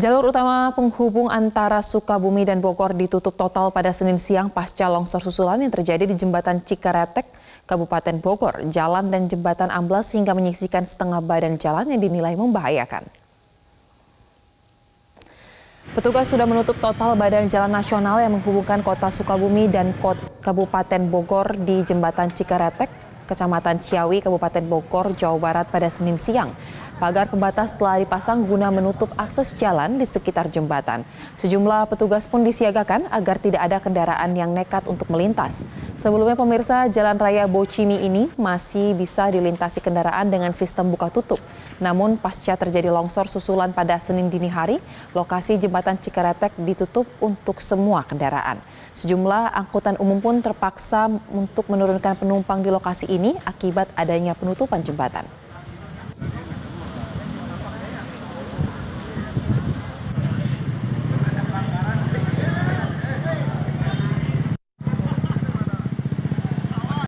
Jalur utama penghubung antara Sukabumi dan Bogor ditutup total pada Senin siang pasca longsor susulan yang terjadi di jembatan Cikaretek, Kabupaten Bogor. Jalan dan jembatan amblas hingga menyaksikan setengah badan jalan yang dinilai membahayakan. Petugas sudah menutup total badan jalan nasional yang menghubungkan kota Sukabumi dan kota Kabupaten Bogor di jembatan Cikaretek, Kecamatan Ciawi, Kabupaten Bogor, Jawa Barat pada Senin siang. Pagar pembatas telah dipasang guna menutup akses jalan di sekitar jembatan. Sejumlah petugas pun disiagakan agar tidak ada kendaraan yang nekat untuk melintas. Sebelumnya pemirsa, Jalan Raya Bocimi ini masih bisa dilintasi kendaraan dengan sistem buka tutup. Namun pasca terjadi longsor susulan pada Senin dini hari, lokasi jembatan Cikaretek ditutup untuk semua kendaraan. Sejumlah angkutan umum pun terpaksa untuk menurunkan penumpang di lokasi ini akibat adanya penutupan jembatan.